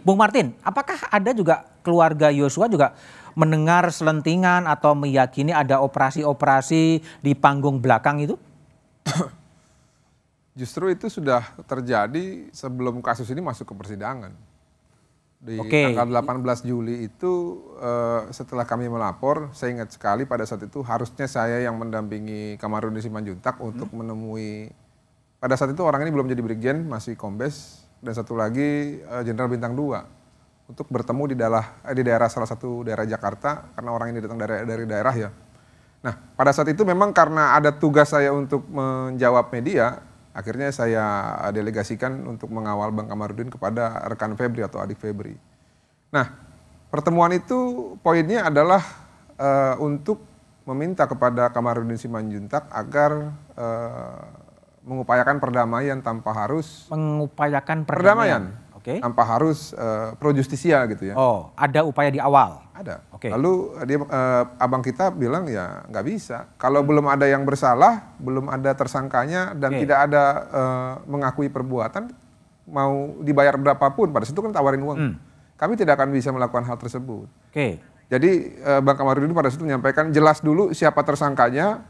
Bung Martin, apakah ada juga keluarga Yosua juga mendengar selentingan atau meyakini ada operasi-operasi di panggung belakang itu? Justru itu sudah terjadi sebelum kasus ini masuk ke persidangan. Di okay. tanggal 18 Juli itu uh, setelah kami melapor, saya ingat sekali pada saat itu harusnya saya yang mendampingi Kamarudin Simanjuntak untuk hmm. menemui pada saat itu orang ini belum jadi brigjen, masih kombes dan satu lagi eh, jenderal uh, bintang 2 untuk bertemu di daerah eh, di daerah salah satu daerah Jakarta karena orang ini datang dari dari daerah ya. Nah, pada saat itu memang karena ada tugas saya untuk menjawab media, akhirnya saya delegasikan untuk mengawal Bang Kamarudin kepada rekan Febri atau adik Febri. Nah, pertemuan itu poinnya adalah uh, untuk meminta kepada Kamarudin Simanjuntak agar uh, mengupayakan perdamaian tanpa harus mengupayakan perdamaian. perdamaian. Oke. Okay. Tanpa harus uh, pro justisia gitu ya. Oh, ada upaya di awal. Ada. Oke. Okay. Lalu dia uh, abang kita bilang ya nggak bisa. Kalau belum ada yang bersalah, belum ada tersangkanya dan okay. tidak ada uh, mengakui perbuatan, mau dibayar berapapun pada situ kan tawarin uang. Hmm. Kami tidak akan bisa melakukan hal tersebut. Oke. Okay. Jadi Bang Kamarudin pada situ menyampaikan jelas dulu siapa tersangkanya,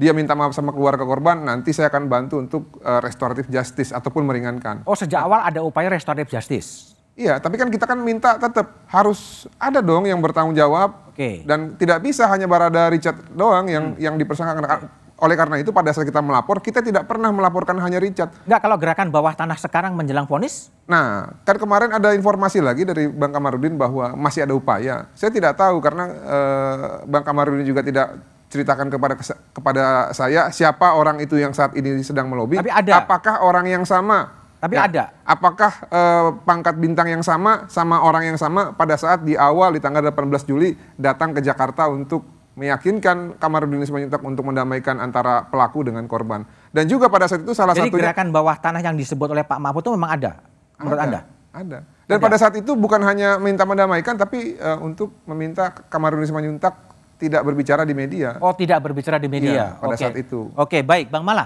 dia minta maaf sama keluarga korban, nanti saya akan bantu untuk uh, restoratif justice ataupun meringankan. Oh, sejak awal ada upaya restoratif justice. Iya, tapi kan kita kan minta tetap harus ada dong yang bertanggung jawab. Oke. Okay. Dan tidak bisa hanya Barada Richard doang yang hmm. yang dipersangkakan. Oleh karena itu pada saat kita melapor, kita tidak pernah melaporkan hanya Richard. Enggak, kalau gerakan bawah tanah sekarang menjelang vonis? Nah, kan kemarin ada informasi lagi dari Bang Kamarudin bahwa masih ada upaya. Saya tidak tahu karena eh, Bang Kamarudin juga tidak ceritakan kepada kepada saya siapa orang itu yang saat ini sedang melobi? Tapi ada. Apakah orang yang sama? Tapi ya, ada. Apakah uh, pangkat bintang yang sama sama orang yang sama pada saat di awal di tanggal 18 Juli datang ke Jakarta untuk meyakinkan kamar dinas Yuntak untuk mendamaikan antara pelaku dengan korban. Dan juga pada saat itu salah Jadi satunya gerakan bawah tanah yang disebut oleh Pak Mahfud itu memang ada menurut Anda? Ada. Dan ada. pada saat itu bukan hanya minta mendamaikan tapi uh, untuk meminta kamar dinas Yuntak tidak berbicara di media. Oh, tidak berbicara di media. Ya, pada okay. saat itu. Oke, okay, baik, Bang Mala.